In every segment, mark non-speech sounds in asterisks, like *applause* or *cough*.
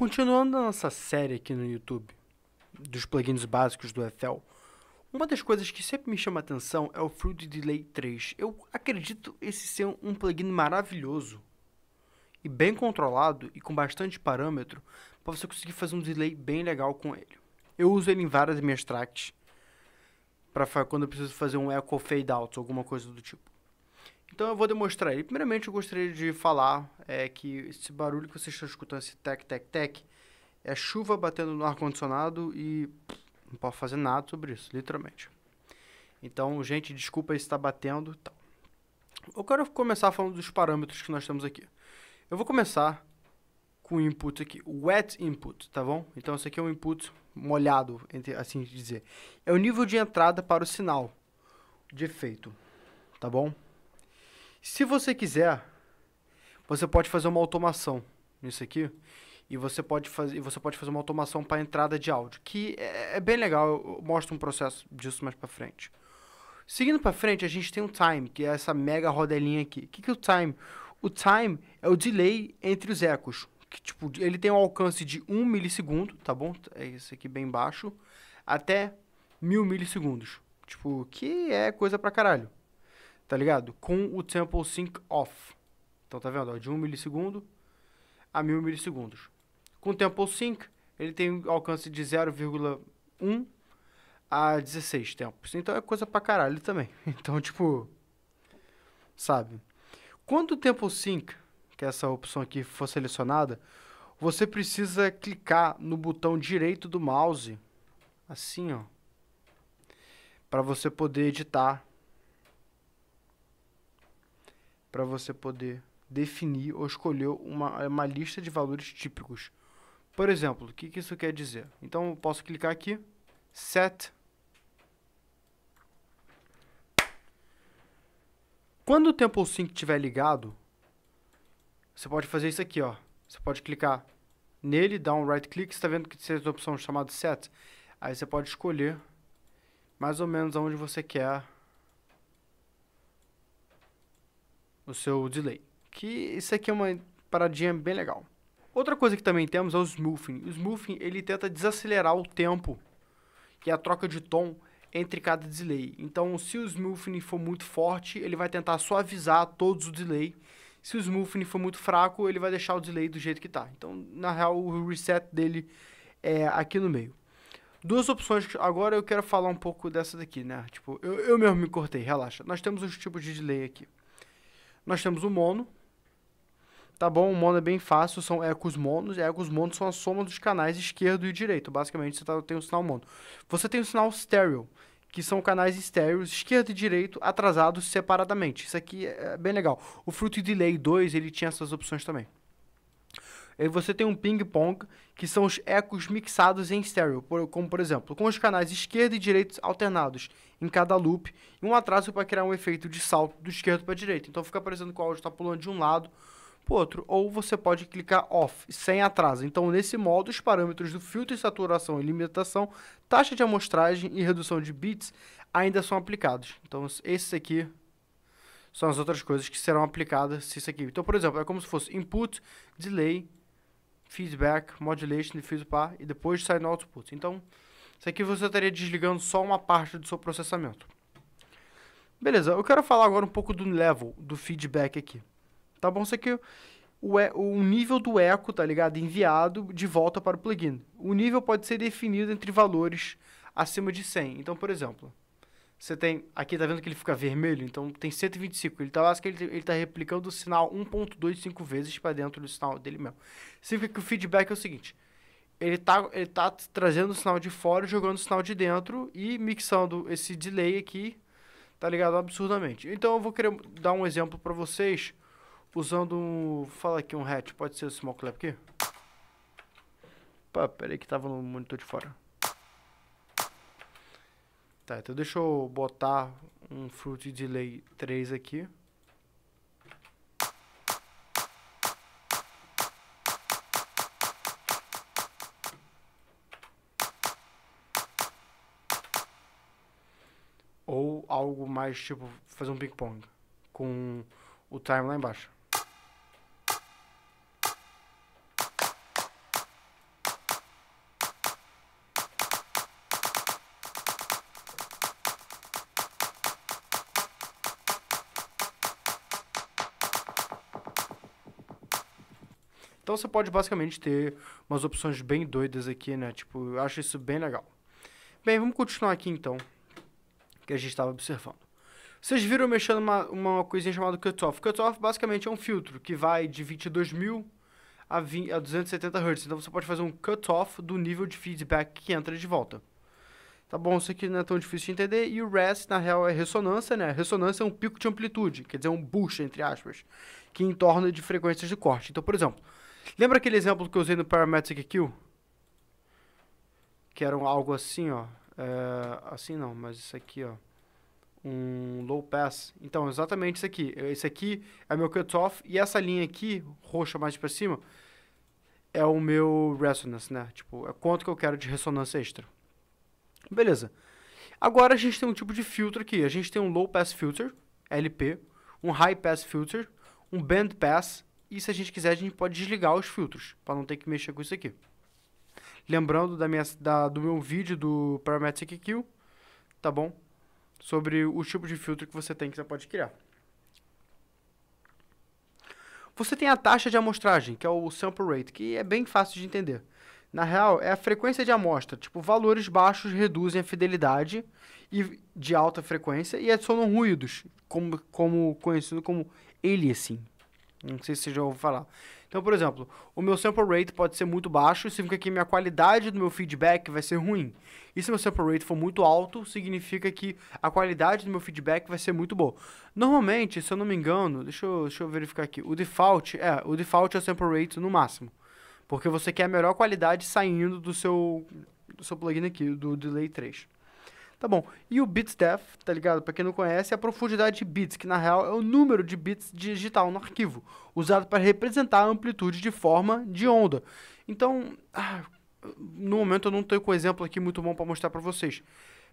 Continuando a nossa série aqui no YouTube, dos plugins básicos do FL, uma das coisas que sempre me chama a atenção é o Fruit Delay 3. Eu acredito esse ser um plugin maravilhoso e bem controlado e com bastante parâmetro para você conseguir fazer um delay bem legal com ele. Eu uso ele em várias minhas tracks para quando eu preciso fazer um echo fade out, ou alguma coisa do tipo. Então eu vou demonstrar ele. Primeiramente eu gostaria de falar é, que esse barulho que vocês estão escutando, esse tec, tec, tec, é chuva batendo no ar-condicionado e pff, não posso fazer nada sobre isso, literalmente. Então, gente, desculpa se está batendo. Tá. Eu quero começar falando dos parâmetros que nós temos aqui. Eu vou começar com o input aqui, o wet input, tá bom? Então, esse aqui é um input molhado, entre, assim dizer. É o nível de entrada para o sinal de efeito, tá bom? Se você quiser, você pode fazer uma automação nisso aqui. E você pode fazer, você pode fazer uma automação para entrada de áudio, que é, é, bem legal. Eu mostro um processo disso mais para frente. Seguindo para frente, a gente tem o time, que é essa mega rodelinha aqui. O que, que é o time? O time é o delay entre os ecos. Que, tipo, ele tem um alcance de 1 milissegundo, tá bom? É esse aqui bem baixo, até 1000 milissegundos. Tipo, que é coisa pra caralho tá ligado? Com o sample sync off. Então tá vendo, de 1 milissegundo a 1000 milissegundos. Com o tempo sync, ele tem alcance de 0,1 a 16 tempos. Então é coisa pra caralho também. *laughs* Então, tipo, sabe? Quando o tempo sync, que é essa opção aqui for selecionada, você precisa clicar no botão direito do mouse, assim, ó, para você poder editar para você poder definir ou escolher uma, uma lista de valores típicos. Por exemplo, o que, que isso quer dizer? Então, eu posso clicar aqui, set. Quando o tempo Sync estiver ligado, você pode fazer isso aqui, ó. Você pode clicar nele, dar um right click, você está vendo que tem essa opção chamada set. Aí você pode escolher mais ou menos aonde você quer o seu delay. Que isso aqui é uma paradinha bem legal. Outra coisa que também temos é o smoothing. O smoothing ele tenta desacelerar o tempo e a troca de tom entre cada delay. Então, se o smoothing for muito forte, ele vai tentar suavizar todos o delay. Se o smoothing for muito fraco, ele vai deixar o delay do jeito que está. Então, na real, o reset dele é aqui no meio. Duas opções, agora eu quero falar um pouco dessa daqui, né? Tipo, eu, eu mesmo me cortei, relaxa. Nós temos os tipos de delay aqui. Nós temos o mono. Tá bom? O mono é bem fácil, são ecos monos. E ecos monos são a soma dos canais esquerdo e direito. Basicamente, você tá, tem o sinal mono. Você tem o sinal stereo, que são canais estéreos, esquerdo e direito, atrasados separadamente. Isso aqui é bem legal. O Fruit Delay 2, ele tinha essas opções também aí você tem um ping-pong, que são os ecos mixados em stereo, como por exemplo, com os canais esquerdo e direito alternados em cada loop, e um atraso para criar um efeito de salto do esquerdo para direito. Então fica parecendo que o áudio está pulando de um lado para o outro, ou você pode clicar off, sem atraso. Então nesse modo, os parâmetros do filtro de saturação e limitação, taxa de amostragem e redução de bits ainda são aplicados. Então esses aqui são as outras coisas que serão aplicadas se isso aqui. Então, por exemplo, é como se fosse input, delay, feedback, modulation, diffuso par e depois sai no output. Então, isso aqui você estaria desligando só uma parte do seu processamento. Beleza, eu quero falar agora um pouco do level, do feedback aqui. Tá bom? Isso aqui o, é, o nível do eco, tá ligado? Enviado de volta para o plugin. O nível pode ser definido entre valores acima de 100. Então, por exemplo, você tem. Aqui tá vendo que ele fica vermelho? Então tem 125. Ele tá lá, que ele, ele tá replicando o sinal 1.25 vezes para dentro do sinal dele mesmo. Significa que o feedback é o seguinte. Ele tá, ele tá trazendo o sinal de fora, jogando o sinal de dentro e mixando esse delay aqui, tá ligado? Absurdamente. Então eu vou querer dar um exemplo para vocês usando um. Fala aqui um hatch, pode ser o small clap aqui? Pá, peraí que tava no monitor de fora. Tá, então deixa eu botar um Fruit Delay 3 aqui. Ou algo mais tipo fazer um ping-pong com o time lá embaixo. Então você pode basicamente ter umas opções bem doidas aqui, né? Tipo, eu acho isso bem legal. Bem, vamos continuar aqui então, que a gente estava observando. Vocês viram mexendo uma, uma coisinha chamada cutoff. Cutoff basicamente é um filtro que vai de 22 mil a, a 270 Hz. Então você pode fazer um cutoff do nível de feedback que entra de volta. Tá bom, isso aqui não é tão difícil de entender. E o rest na real, é ressonância, né? Ressonância é um pico de amplitude, quer dizer, um boost, entre aspas, que entorna de frequências de corte. Então, por exemplo, Lembra aquele exemplo que eu usei no Parametric Kill? Que era algo assim, ó. É, assim não, mas isso aqui, ó. Um low pass. Então, exatamente isso aqui. É, esse aqui é meu cutoff e essa linha aqui, roxa mais para cima, é o meu resonance, né? Tipo, é quanto que eu quero de ressonância extra. Beleza. Agora a gente tem um tipo de filtro aqui. A gente tem um low pass filter, LP, um high pass filter, um band pass e se a gente quiser, a gente pode desligar os filtros, para não ter que mexer com isso aqui. Lembrando da minha, da, do meu vídeo do Parametric eq tá bom? Sobre o tipo de filtro que você tem que você pode criar. Você tem a taxa de amostragem, que é o sample rate, que é bem fácil de entender. Na real, é a frequência de amostra. Tipo, valores baixos reduzem a fidelidade e de alta frequência e adicionam ruídos, como, como conhecido como aliasing. Não sei se você já ouviu falar. Então, por exemplo, o meu sample rate pode ser muito baixo, significa que minha qualidade do meu feedback vai ser ruim. E se meu sample rate for muito alto, significa que a qualidade do meu feedback vai ser muito boa. Normalmente, se eu não me engano, deixa eu, deixa eu verificar aqui. O default é, o default é o sample rate no máximo. Porque você quer a melhor qualidade saindo do seu, do seu plugin aqui, do Delay 3. Tá bom. E o bits depth, tá ligado? Para quem não conhece, é a profundidade de bits, que na real é o número de bits digital no arquivo, usado para representar a amplitude de forma de onda. Então, ah, no momento eu não tenho com um exemplo aqui muito bom para mostrar para vocês.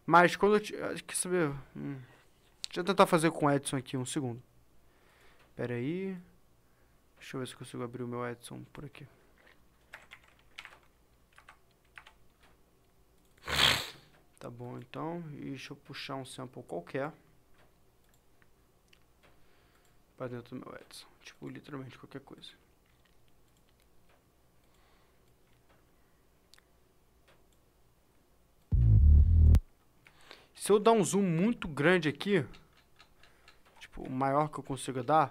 Mas quando eu. Ah, quer saber? Hum. Deixa eu tentar fazer com o Edson aqui, um segundo. Pera aí. Deixa eu ver se consigo abrir o meu Edson por aqui. Tá bom, então. E deixa eu puxar um sample qualquer. para dentro do meu Edson. Tipo, literalmente qualquer coisa. Se eu dar um zoom muito grande aqui, tipo, o maior que eu consigo dar,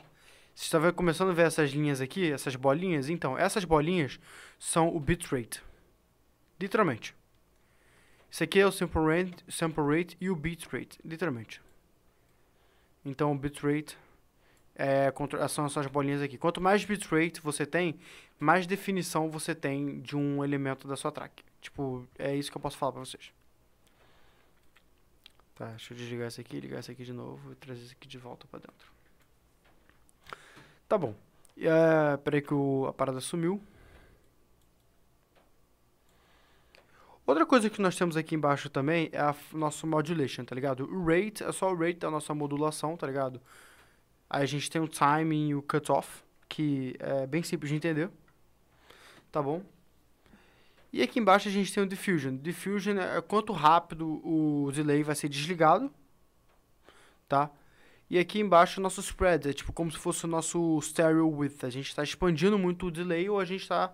você está começando a ver essas linhas aqui, essas bolinhas? Então, essas bolinhas são o bitrate. Literalmente. Isso aqui é o sample rate, sample rate e o bitrate, literalmente. Então o bitrate é, são essas bolinhas aqui. Quanto mais bitrate você tem, mais definição você tem de um elemento da sua track. Tipo, é isso que eu posso falar pra vocês. Tá, deixa eu desligar isso aqui, ligar isso aqui de novo e trazer isso aqui de volta pra dentro. Tá bom. É, peraí que o, a parada sumiu. Outra coisa que nós temos aqui embaixo também é o nosso modulation, tá ligado? O rate é só o rate da nossa modulação, tá ligado? Aí a gente tem o timing e o cutoff, que é bem simples de entender, tá bom? E aqui embaixo a gente tem o diffusion. Diffusion é quanto rápido o delay vai ser desligado, tá? E aqui embaixo o nosso spread, é tipo como se fosse o nosso stereo width. A gente está expandindo muito o delay ou a gente está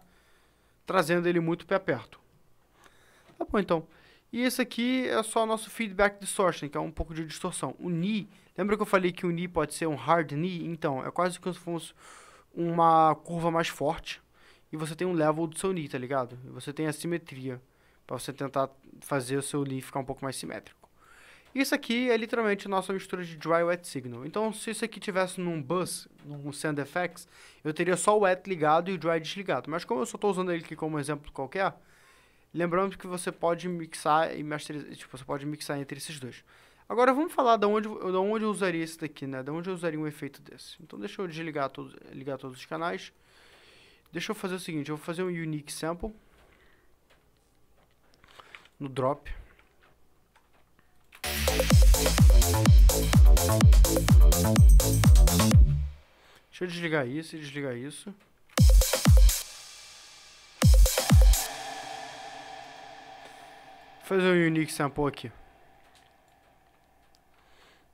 trazendo ele muito para perto. Tá bom, então. E esse aqui é só o nosso feedback distortion, que é um pouco de distorção. O ni, lembra que eu falei que o ni pode ser um hard ni? Então, é quase como se fosse uma curva mais forte e você tem um level do seu ni, tá ligado? E você tem a simetria para você tentar fazer o seu ni ficar um pouco mais simétrico. Isso aqui é literalmente nossa mistura de dry e wet signal. Então, se isso aqui tivesse num bus, num send effects, eu teria só o wet ligado e o dry desligado. Mas como eu só estou usando ele aqui como exemplo qualquer, Lembrando que você pode mixar e masterizar, tipo, você pode mixar entre esses dois. Agora vamos falar de onde, de onde eu usaria esse daqui, né? De onde eu usaria um efeito desse. Então deixa eu desligar todo, ligar todos os canais. Deixa eu fazer o seguinte, eu vou fazer um unique sample no drop. Deixa eu desligar isso e desligar isso. fazer um unique sample aqui.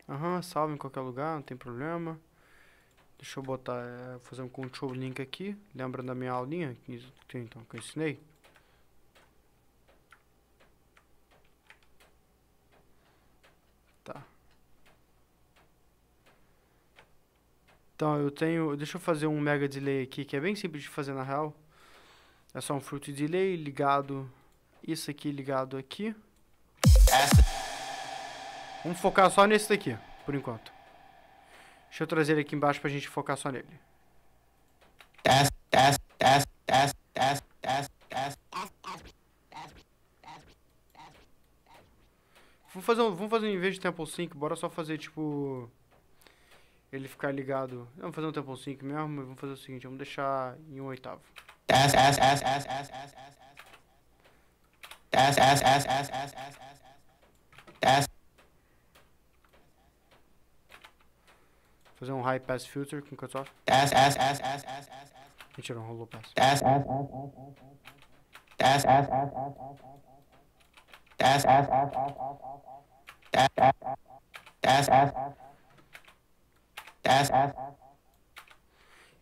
Aham, uhum, salve em qualquer lugar, não tem problema. Deixa eu botar, é, fazer um control link aqui. Lembra da minha aulinha que, então, que eu ensinei? Tá. Então, eu tenho... Deixa eu fazer um mega delay aqui, que é bem simples de fazer na real. É só um fruto delay ligado isso aqui ligado aqui. Vamos focar só nesse daqui, por enquanto. Deixa eu trazer ele aqui embaixo pra gente focar só nele. Vamos fazer um, vamos fazer um, em vez de Temple 5, bora só fazer tipo ele ficar ligado. Vamos fazer um Temple 5 mesmo, vamos fazer o seguinte, vamos deixar em um oitavo. Fazer um high pass filter com cutoff. Mentira, um low pass.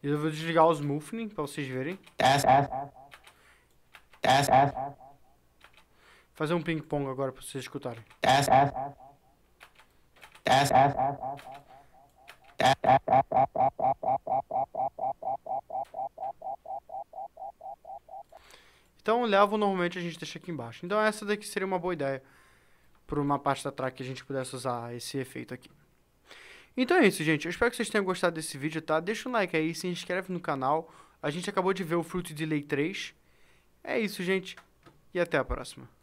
Eu vou desligar os smoothing para vocês verem. Fazer um ping-pong agora pra vocês escutarem. Então, levo normalmente a gente deixa aqui embaixo. Então, essa daqui seria uma boa ideia para uma parte da track que a gente pudesse usar esse efeito aqui. Então é isso, gente. Eu espero que vocês tenham gostado desse vídeo, tá? Deixa um like aí, se inscreve no canal. A gente acabou de ver o Fruit Delay 3. É isso, gente. E até a próxima.